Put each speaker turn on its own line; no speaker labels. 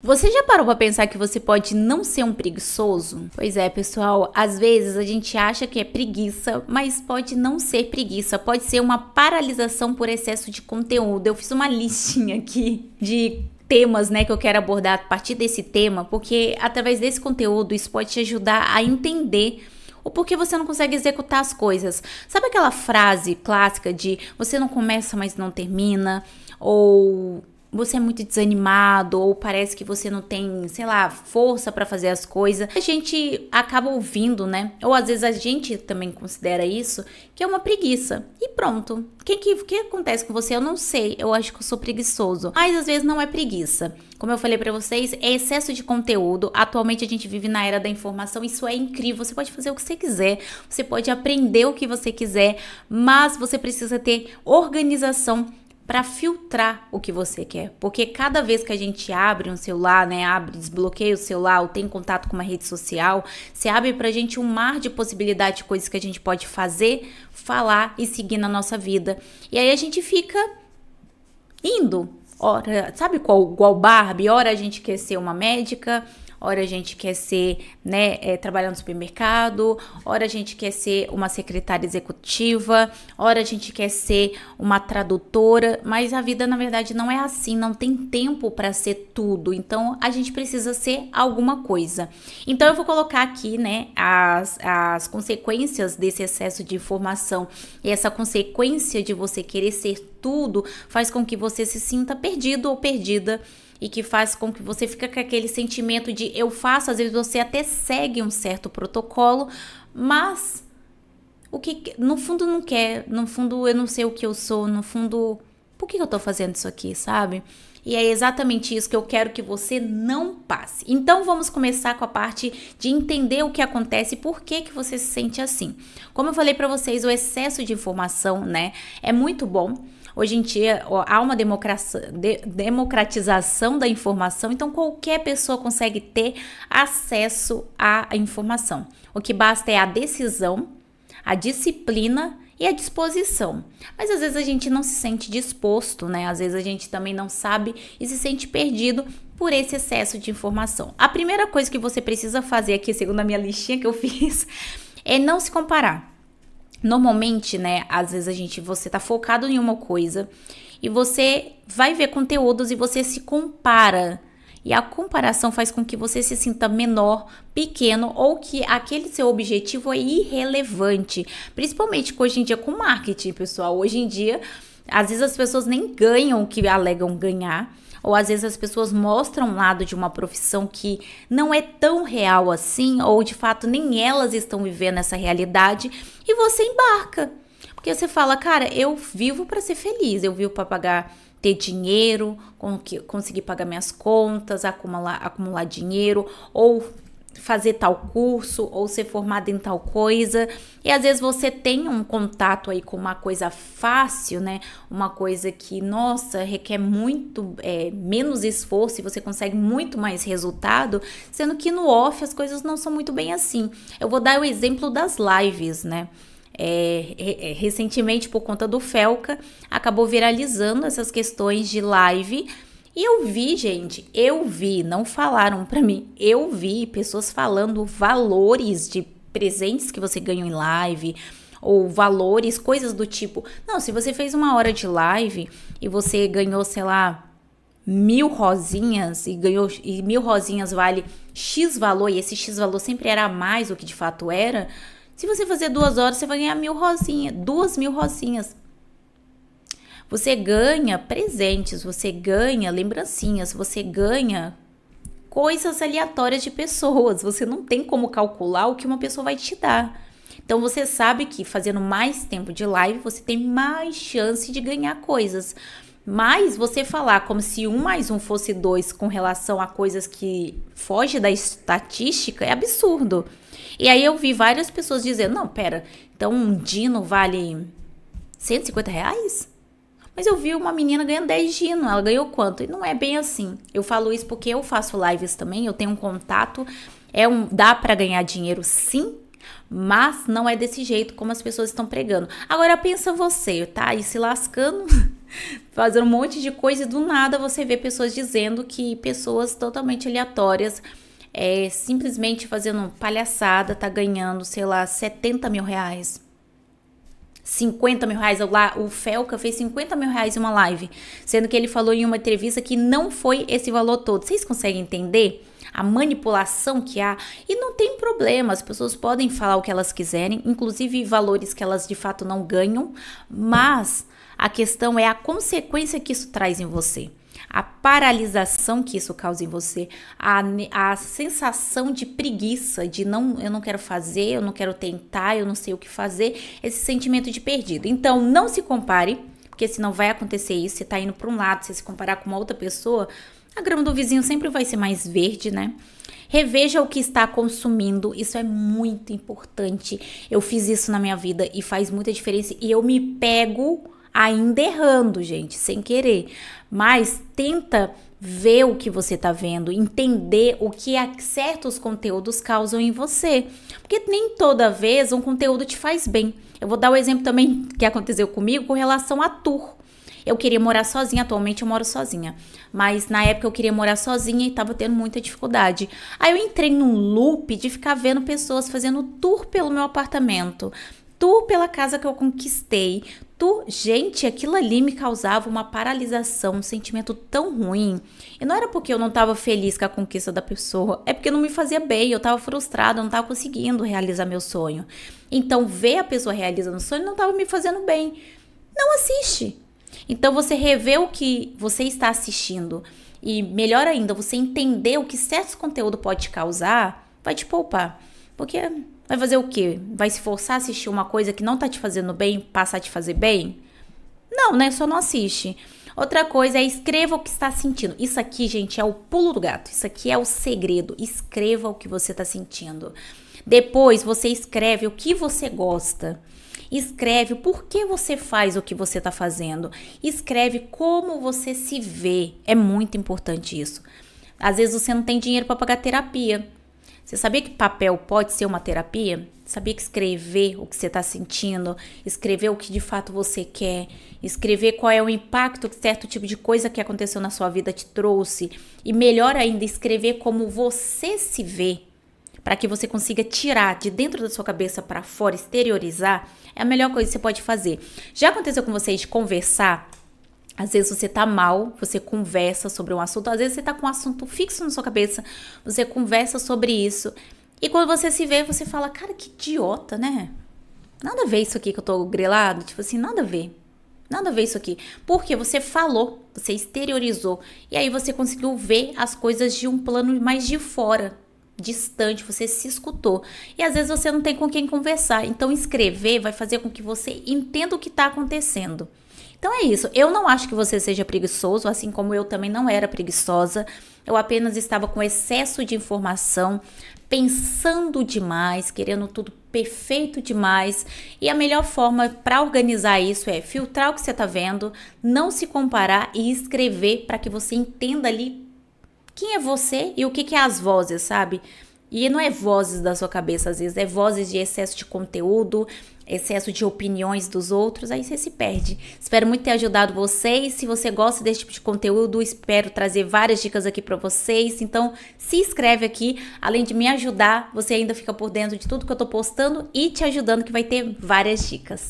Você já parou para pensar que você pode não ser um preguiçoso? Pois é, pessoal, às vezes a gente acha que é preguiça, mas pode não ser preguiça, pode ser uma paralisação por excesso de conteúdo. Eu fiz uma listinha aqui de temas, né, que eu quero abordar a partir desse tema, porque através desse conteúdo isso pode te ajudar a entender ou porque você não consegue executar as coisas. Sabe aquela frase clássica de você não começa, mas não termina? Ou você é muito desanimado ou parece que você não tem, sei lá, força para fazer as coisas. A gente acaba ouvindo, né? Ou às vezes a gente também considera isso que é uma preguiça. E pronto. O que, que, que acontece com você? Eu não sei. Eu acho que eu sou preguiçoso. Mas às vezes não é preguiça. Como eu falei para vocês, é excesso de conteúdo. Atualmente a gente vive na era da informação. Isso é incrível. Você pode fazer o que você quiser. Você pode aprender o que você quiser. Mas você precisa ter organização para filtrar o que você quer. Porque cada vez que a gente abre um celular, né, abre, desbloqueia o celular, ou tem contato com uma rede social, se abre pra gente um mar de possibilidades de coisas que a gente pode fazer, falar e seguir na nossa vida. E aí a gente fica indo. Ora, sabe qual, qual Barbie? Ora a gente quer ser uma médica, hora a gente quer ser, né, é, trabalhar no supermercado, hora a gente quer ser uma secretária executiva, hora a gente quer ser uma tradutora, mas a vida na verdade não é assim, não tem tempo para ser tudo. Então a gente precisa ser alguma coisa. Então eu vou colocar aqui, né, as, as consequências desse excesso de informação e essa consequência de você querer ser tudo faz com que você se sinta perdido ou perdida e que faz com que você fica com aquele sentimento de eu faço, às vezes você até segue um certo protocolo, mas o que no fundo não quer, no fundo eu não sei o que eu sou, no fundo por que eu tô fazendo isso aqui, sabe? E é exatamente isso que eu quero que você não passe. Então vamos começar com a parte de entender o que acontece e por que que você se sente assim. Como eu falei para vocês, o excesso de informação, né, é muito bom, Hoje em dia há uma de, democratização da informação, então qualquer pessoa consegue ter acesso à informação. O que basta é a decisão, a disciplina e a disposição. Mas às vezes a gente não se sente disposto, né? Às vezes a gente também não sabe e se sente perdido por esse excesso de informação. A primeira coisa que você precisa fazer aqui, segundo a minha listinha que eu fiz, é não se comparar. Normalmente, né, às vezes a gente você tá focado em uma coisa e você vai ver conteúdos e você se compara. E a comparação faz com que você se sinta menor, pequeno ou que aquele seu objetivo é irrelevante. Principalmente hoje em dia com marketing, pessoal. Hoje em dia, às vezes as pessoas nem ganham o que alegam ganhar ou às vezes as pessoas mostram um lado de uma profissão que não é tão real assim, ou de fato nem elas estão vivendo essa realidade, e você embarca. Porque você fala, cara, eu vivo para ser feliz, eu vivo para pagar ter dinheiro, conseguir pagar minhas contas, acumular, acumular dinheiro, ou fazer tal curso ou ser formado em tal coisa. E às vezes você tem um contato aí com uma coisa fácil, né? Uma coisa que, nossa, requer muito é, menos esforço e você consegue muito mais resultado, sendo que no off as coisas não são muito bem assim. Eu vou dar o exemplo das lives, né? É, é recentemente, por conta do Felca, acabou viralizando essas questões de live e eu vi, gente, eu vi, não falaram para mim, eu vi pessoas falando valores de presentes que você ganhou em live ou valores, coisas do tipo. Não, se você fez uma hora de live e você ganhou, sei lá, mil rosinhas e ganhou e mil rosinhas vale x valor e esse x valor sempre era mais do que de fato era. Se você fazer duas horas, você vai ganhar mil rosinhas, duas mil rosinhas. Você ganha presentes, você ganha lembrancinhas, você ganha coisas aleatórias de pessoas. Você não tem como calcular o que uma pessoa vai te dar. Então você sabe que fazendo mais tempo de live, você tem mais chance de ganhar coisas. Mas você falar como se um mais um fosse dois com relação a coisas que foge da estatística é absurdo. E aí eu vi várias pessoas dizendo: não, pera, então um dino vale 150 reais? mas eu vi uma menina ganhando 10 gino, ela ganhou quanto? E não é bem assim. Eu falo isso porque eu faço lives também, eu tenho um contato, é um dá para ganhar dinheiro sim, mas não é desse jeito como as pessoas estão pregando. Agora pensa você, tá aí se lascando, fazendo um monte de coisa e do nada você vê pessoas dizendo que pessoas totalmente aleatórias é simplesmente fazendo palhaçada, tá ganhando, sei lá, 70 mil reais. 50 mil reais. Lá, o Felca fez 50 mil reais em uma live, sendo que ele falou em uma entrevista que não foi esse valor todo. Vocês conseguem entender? a manipulação que há. E não tem problema, as pessoas podem falar o que elas quiserem, inclusive valores que elas de fato não ganham, mas a questão é a consequência que isso traz em você a paralisação que isso causa em você, a, a sensação de preguiça, de não, eu não quero fazer, eu não quero tentar, eu não sei o que fazer, esse sentimento de perdido. Então, não se compare, porque senão vai acontecer isso, você tá indo para um lado, você se comparar com uma outra pessoa, a grama do vizinho sempre vai ser mais verde, né? Reveja o que está consumindo, isso é muito importante. Eu fiz isso na minha vida e faz muita diferença e eu me pego ainda errando, gente, sem querer. Mas tenta ver o que você está vendo, entender o é que certos conteúdos causam em você. Porque nem toda vez um conteúdo te faz bem. Eu vou dar o um exemplo também que aconteceu comigo com relação a tour. Eu queria morar sozinha, atualmente eu moro sozinha. Mas na época eu queria morar sozinha e tava tendo muita dificuldade. Aí eu entrei num loop de ficar vendo pessoas fazendo tour pelo meu apartamento tu pela casa que eu conquistei, tu, gente, aquilo ali me causava uma paralisação, um sentimento tão ruim. E não era porque eu não estava feliz com a conquista da pessoa, é porque não me fazia bem, eu estava frustrada, eu não estava conseguindo realizar meu sonho. Então, ver a pessoa realizando o sonho não estava me fazendo bem. Não assiste. Então, você rever o que você está assistindo e, melhor ainda, você entender o que certo conteúdo pode te causar, vai te poupar. Porque Vai fazer o quê? Vai se forçar a assistir uma coisa que não tá te fazendo bem, passar a te fazer bem? Não, né? Só não assiste. Outra coisa é escreva o que está sentindo. Isso aqui, gente, é o pulo do gato. Isso aqui é o segredo. Escreva o que você está sentindo. Depois você escreve o que você gosta. Escreve por que você faz o que você está fazendo. Escreve como você se vê. É muito importante isso. Às vezes você não tem dinheiro para pagar terapia. Você sabia que papel pode ser uma terapia? Sabia que escrever o que você está sentindo, escrever o que de fato você quer, escrever qual é o impacto que certo tipo de coisa que aconteceu na sua vida te trouxe, e melhor ainda, escrever como você se vê, para que você consiga tirar de dentro da sua cabeça para fora, exteriorizar, é a melhor coisa que você pode fazer. Já aconteceu com vocês de conversar às vezes você tá mal, você conversa sobre um assunto, às vezes você tá com um assunto fixo na sua cabeça, você conversa sobre isso. E quando você se vê, você fala, cara, que idiota, né? Nada a ver isso aqui que eu tô grelado. Tipo assim, nada a ver. Nada a ver isso aqui. Porque você falou, você exteriorizou. E aí você conseguiu ver as coisas de um plano mais de fora, distante, você se escutou. E às vezes você não tem com quem conversar. Então escrever vai fazer com que você entenda o que está acontecendo. Então é isso. Eu não acho que você seja preguiçoso, assim como eu também não era preguiçosa. Eu apenas estava com excesso de informação, pensando demais, querendo tudo perfeito demais. E a melhor forma para organizar isso é filtrar o que você está vendo, não se comparar e escrever para que você entenda ali quem é você e o que, que é as vozes, sabe? E não é vozes da sua cabeça, às vezes, é vozes de excesso de conteúdo, excesso de opiniões dos outros, aí você se perde. Espero muito ter ajudado vocês. Se você gosta desse tipo de conteúdo, espero trazer várias dicas aqui para vocês. Então, se inscreve aqui. Além de me ajudar, você ainda fica por dentro de tudo que eu tô postando e te ajudando que vai ter várias dicas.